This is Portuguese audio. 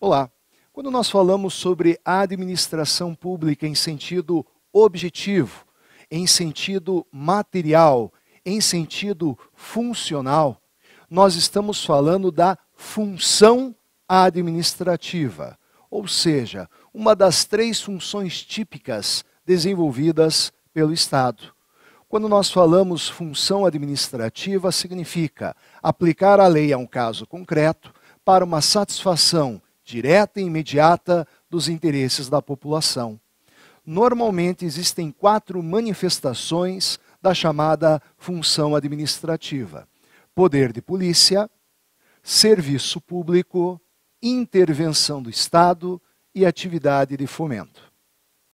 Olá! Quando nós falamos sobre administração pública em sentido objetivo, em sentido material, em sentido funcional, nós estamos falando da função administrativa, ou seja, uma das três funções típicas desenvolvidas pelo Estado. Quando nós falamos função administrativa, significa aplicar a lei a um caso concreto para uma satisfação direta e imediata dos interesses da população. Normalmente existem quatro manifestações da chamada função administrativa: poder de polícia, serviço público, intervenção do Estado e atividade de fomento.